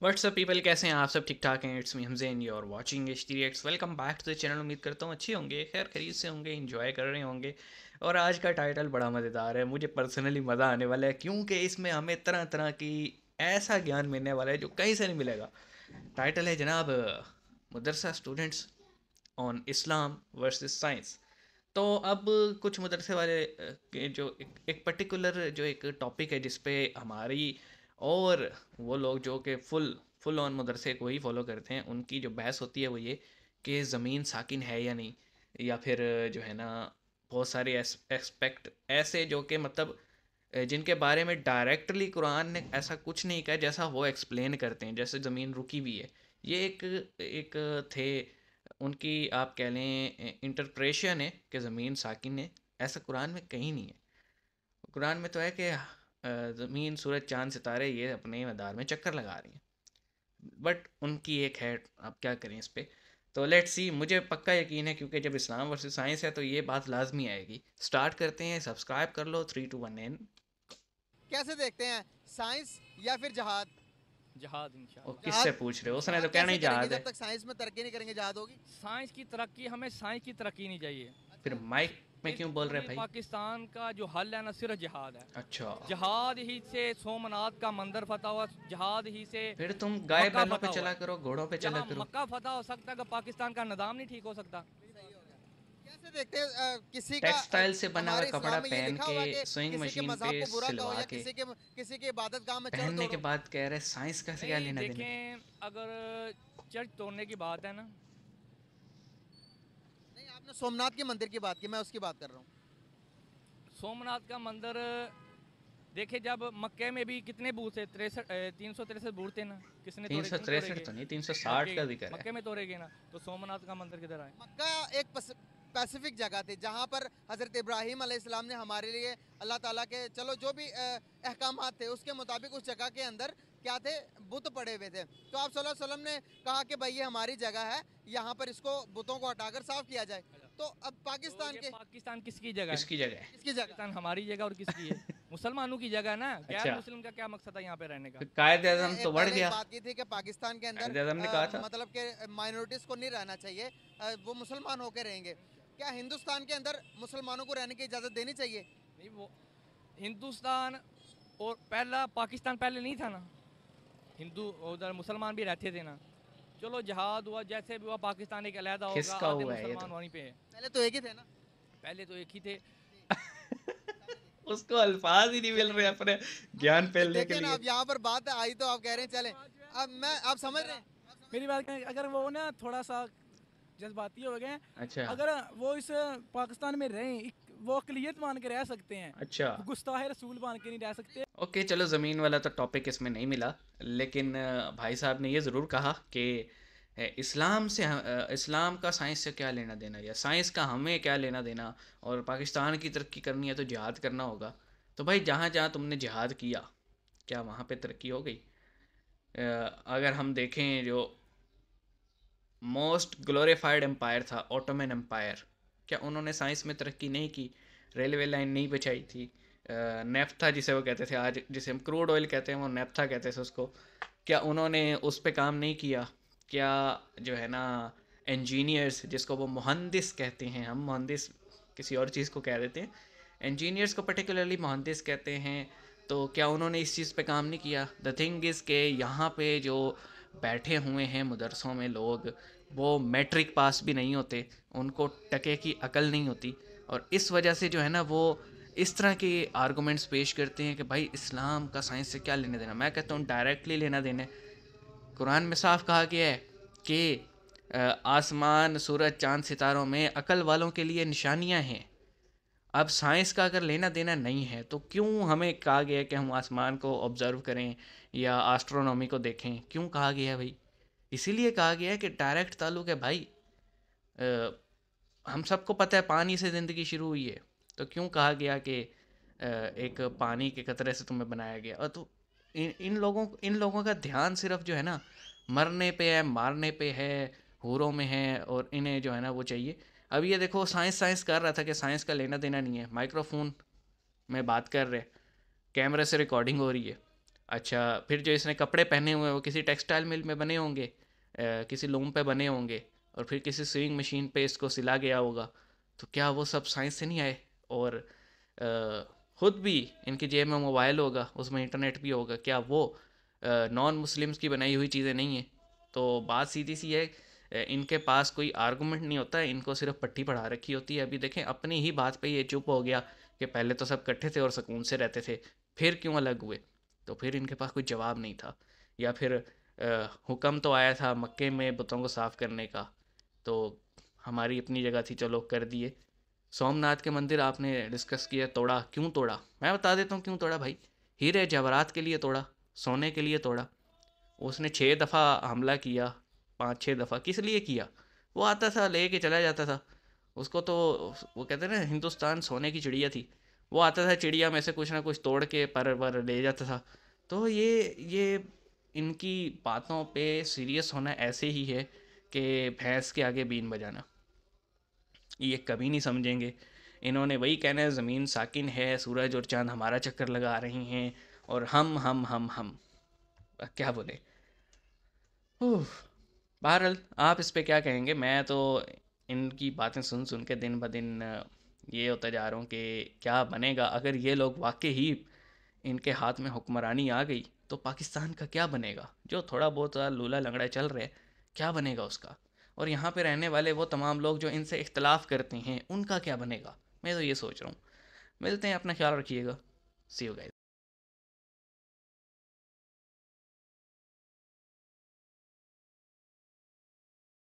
WhatsApp people कैसे हैं आप सब ठीक ठाक हैं इट्स मी हमजेन you are watching H T X welcome back to the channel उम्मीद करता हूँ अच्छे होंगे खैर खरीद से होंगे इन्जॉय कर रहे होंगे और आज का टाइटल बड़ा मज़ेदार है मुझे पर्सनली मज़ा आने वाला है क्योंकि इसमें हमें तरह तरह की ऐसा ज्ञान मिलने वाला है जो कहीं से नहीं मिलेगा टाइटल है जनाब madrasa students on Islam versus science तो अब कुछ मदरसे वाले जो एक, एक पर्टिकुलर जो एक टॉपिक है जिसपे हमारी और वो लोग जो कि फुल फुल ऑन मदरसे को ही फॉलो करते हैं उनकी जो बहस होती है वो ये कि ज़मीन साकिन है या नहीं या फिर जो है ना बहुत सारे एस्पेक्ट ऐसे जो कि मतलब जिनके बारे में डायरेक्टली कुरान ने ऐसा कुछ नहीं कहा जैसा वो एक्सप्लेन करते हैं जैसे ज़मीन रुकी हुई है ये एक एक थे उनकी आप कह लें इंटरप्रेशन है कि ज़मीन साकिन है ऐसा कुरान में कहीं नहीं है कुरान में तो है कि ज़मीन सूरज चांद सितारे ये अपने मदार में चक्कर लगा रही हैं बट उनकी एक है आप क्या करें इस पर तो लेट्स सी मुझे पक्का यकीन है क्योंकि जब इस्लाम वर्सेस साइंस है तो ये बात लाजमी आएगी स्टार्ट करते हैं सब्सक्राइब कर लो थ्री टू वन एन कैसे देखते हैं साइंस या फिर जहाज जहाज किससे पूछ रहे हो उसने तो कहना ही जहाज है जब तक साइंस में तरक्की नहीं करेंगे जहाज होगी साइंस की तरक्की हमें साइंस की तरक्की नहीं चाहिए फिर माइक में क्यों बोल रहे भाई पाकिस्तान का जो हल है ना सिर्फ जहाद है अच्छा जहाद ही से सोमनाथ का मंदिर फतह हुआ जहाद ही से फिर तुम गाय बैलों पे चला करो घोड़ों पे चला करो मक्का फतह हो सकता है पाकिस्तान का निदाम नहीं ठीक हो सकता देखते किसी टेक्सटाइल से बना हुआ कपड़ा पहन के स्विंग मशीन पे सिलवा के किसी के किसी के इबादत गाह में पहनने के बाद कह रहे साइंस का क्या लेना देना अगर चर्च तोड़ने की बात है ना नहीं आपने सोमनाथ के मंदिर की बात की मैं उसकी बात कर रहा हूँ सोमनाथ का मंदिर देखे जब मक्के में भी कितने बूथ थे तिरसठ तीन सौ तिरसठ बूथ थे ना किसने तीन सौ तिरसठ तो नहीं तीन सौ साठ का दिक्कत मक्के में तोड़े गए ना तो सोमनाथ का मंदिर किधर आए मक्का एक पस... स्पेसिफिक जगह थी जहाँ पर हज़रत इब्राहिम आसमाम ने हमारे लिए अल्लाह ताला के चलो जो भी अहकाम थे उसके मुताबिक उस जगह के अंदर क्या थे बुत पड़े हुए थे तो आप सल्लम ने कहा कि भाई ये हमारी जगह है यहाँ पर इसको बुतों को हटाकर साफ किया जाए तो अब पाकिस्तान तो के पाकिस्तान किसकी जगह किसकी जगह किसकी जगह पाकिस्तान हमारी जगह और किसकी है मुसलमानों की जगह ना क्या अच्छा। मुस्लिम का क्या मकसद है यहाँ पे रहने का कायद आजम तो बढ़ गया बात की थी कि पाकिस्तान के अंदर ने कहा था मतलब के माइनॉरिटीज को नहीं रहना चाहिए वो मुसलमान होकर रहेंगे क्या हिंदुस्तान के अंदर मुसलमानों को रहने की इजाज़त देनी चाहिए नहीं वो हिंदुस्तान और पहला पाकिस्तान पहले नहीं था ना हिंदू उधर मुसलमान भी रहते थे ना चलो जहाद हुआ जैसे भी हुआ पाकिस्तान एक अलहदा होगा मुसलमान तो? वहीं पे है पहले तो एक ही थे ना पहले तो एक ही थे उसको अल्फाज ही नहीं मिल रहे अपने ज्ञान हाँ, फैलने के लिए अब यहाँ पर बात आई तो आप कह रहे हैं चले अब मैं आप समझ रहे हैं मेरी बात अगर वो ना थोड़ा सा जज्बाती हो गए अच्छा अगर वो इस पाकिस्तान में रहे वो अकलीत मान के रह सकते हैं अच्छा गुस्ताह रसूल मान के नहीं रह सकते ओके चलो ज़मीन वाला तो टॉपिक इसमें नहीं मिला लेकिन भाई साहब ने ये ज़रूर कहा कि इस्लाम से इस्लाम का साइंस से क्या लेना देना या साइंस का हमें क्या लेना देना और पाकिस्तान की तरक्की करनी है तो जिहाद करना होगा तो भाई जहाँ जहाँ तुमने जिहाद किया क्या वहाँ पे तरक्की हो गई अगर हम देखें जो मोस्ट ग्लोरीफाइड एम्पायर था ऑटोमन एम्पायर क्या उन्होंने साइंस में तरक्की नहीं की रेलवे लाइन नहीं बचाई थी नेफ्था जिसे वो कहते थे आज जिसे हम क्रूड ऑयल कहते हैं वो नेफ्था कहते थे उसको क्या उन्होंने उस पर काम नहीं किया क्या जो है ना इंजीनियर्स जिसको वो मुहंदिस कहते हैं हम मुहंदिस किसी और चीज़ को कह देते हैं इंजीनियर्स को पर्टिकुलरली मुहंदिस कहते हैं तो क्या उन्होंने इस चीज़ पे काम नहीं किया द थिंग इज़ के यहाँ पे जो बैठे हुए हैं मदरसों में लोग वो मैट्रिक पास भी नहीं होते उनको टके की अकल नहीं होती और इस वजह से जो है ना वो इस तरह के आर्गूमेंट्स पेश करते हैं कि भाई इस्लाम का साइंस से क्या लेने देना मैं कहता हूँ डायरेक्टली लेना देना है कुरान में साफ कहा गया है कि आसमान सूरज चांद सितारों में अकल वालों के लिए निशानियाँ हैं अब साइंस का अगर लेना देना नहीं है तो क्यों हमें कहा गया है कि हम आसमान को ऑब्ज़र्व करें या एस्ट्रोनॉमी को देखें क्यों कहा गया है भाई इसीलिए कहा गया है कि डायरेक्ट ताल्लुक है भाई आ, हम सबको पता है पानी से ज़िंदगी शुरू हुई है तो क्यों कहा गया कि एक पानी के कतरे से तुम्हें बनाया गया और तो इन इन लोगों इन लोगों का ध्यान सिर्फ जो है ना मरने पे है मारने पे है हूरों में है और इन्हें जो है ना वो चाहिए अब ये देखो साइंस साइंस कर रहा था कि साइंस का लेना देना नहीं है माइक्रोफोन में बात कर रहे कैमरे से रिकॉर्डिंग हो रही है अच्छा फिर जो इसने कपड़े पहने हुए हैं वो किसी टेक्सटाइल मिल में बने होंगे किसी लूम पे बने होंगे और फिर किसी स्विंग मशीन पे इसको सिला गया होगा तो क्या वो सब साइंस से नहीं आए और खुद भी इनकी जेब में मोबाइल होगा उसमें इंटरनेट भी होगा क्या वो नॉन मुस्लिम्स की बनाई हुई चीज़ें नहीं है तो बात सीधी सी है इनके पास कोई आर्गूमेंट नहीं होता है इनको सिर्फ पट्टी पढ़ा रखी होती है अभी देखें अपनी ही बात पे ये चुप हो गया कि पहले तो सब इकट्ठे थे और सुकून से रहते थे फिर क्यों अलग हुए तो फिर इनके पास कोई जवाब नहीं था या फिर हुक्म तो आया था मक्के में बुतों को साफ़ करने का तो हमारी अपनी जगह थी चलो कर दिए सोमनाथ के मंदिर आपने डिस्कस किया तोड़ा क्यों तोड़ा मैं बता देता हूँ क्यों तोड़ा भाई हीरे जवरात के लिए तोड़ा सोने के लिए तोड़ा उसने छः दफ़ा हमला किया पाँच छः दफ़ा किस लिए किया वो आता था ले के चला जाता था उसको तो वो कहते हैं ना हिंदुस्तान सोने की चिड़िया थी वो आता था चिड़िया में से कुछ ना कुछ तोड़ के पर पर ले जाता था तो ये ये इनकी बातों पे सीरियस होना ऐसे ही है कि भैंस के आगे बीन बजाना ये कभी नहीं समझेंगे इन्होंने वही कहना है ज़मीन साकिन है सूरज और चांद हमारा चक्कर लगा रही हैं और हम हम हम हम क्या बोले बहरहाल आप इस पर क्या कहेंगे मैं तो इनकी बातें सुन सुन के दिन ब दिन ये होता जा रहा हूँ कि क्या बनेगा अगर ये लोग वाकई ही इनके हाथ में हुक्मरानी आ गई तो पाकिस्तान का क्या बनेगा जो थोड़ा बहुत लूला लंगड़ा चल रहा है क्या बनेगा उसका और यहाँ पे रहने वाले वो तमाम लोग जो इनसे इख्तलाफ करते हैं उनका क्या बनेगा मैं तो ये सोच रहा हूँ मिलते हैं अपना ख्याल रखिएगा सी यू गाइस